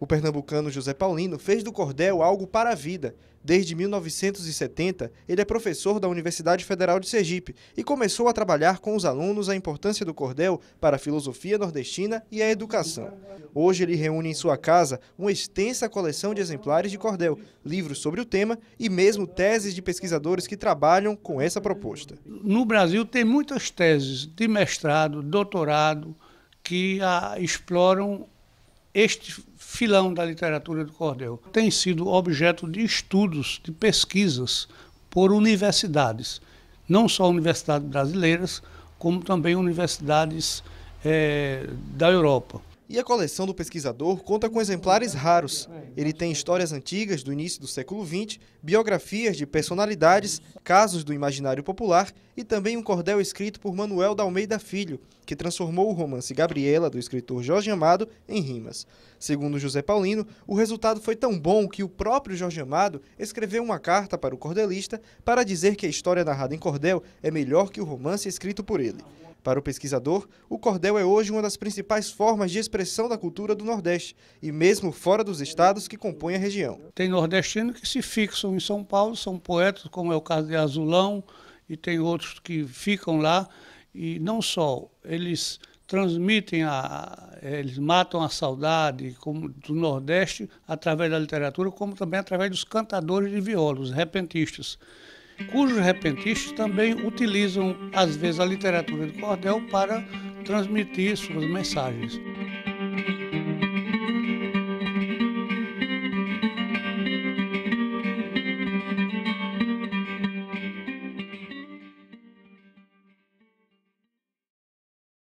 O pernambucano José Paulino fez do cordel algo para a vida. Desde 1970, ele é professor da Universidade Federal de Sergipe e começou a trabalhar com os alunos a importância do cordel para a filosofia nordestina e a educação. Hoje ele reúne em sua casa uma extensa coleção de exemplares de cordel, livros sobre o tema e mesmo teses de pesquisadores que trabalham com essa proposta. No Brasil tem muitas teses de mestrado, doutorado, que exploram este filão da literatura do cordel tem sido objeto de estudos, de pesquisas por universidades, não só universidades brasileiras, como também universidades é, da Europa. E a coleção do pesquisador conta com exemplares raros. Ele tem histórias antigas do início do século XX, biografias de personalidades, casos do imaginário popular e também um cordel escrito por Manuel da Almeida Filho, que transformou o romance Gabriela, do escritor Jorge Amado, em rimas. Segundo José Paulino, o resultado foi tão bom que o próprio Jorge Amado escreveu uma carta para o cordelista para dizer que a história narrada em cordel é melhor que o romance escrito por ele. Para o pesquisador, o cordel é hoje uma das principais formas de expressão da cultura do Nordeste, e mesmo fora dos estados que compõem a região. Tem nordestinos que se fixam em São Paulo, são poetas, como é o caso de Azulão, e tem outros que ficam lá, e não só, eles transmitem, a, eles matam a saudade como, do Nordeste através da literatura, como também através dos cantadores de viola, repentistas cujos repentistas também utilizam, às vezes, a literatura do cordel para transmitir suas mensagens.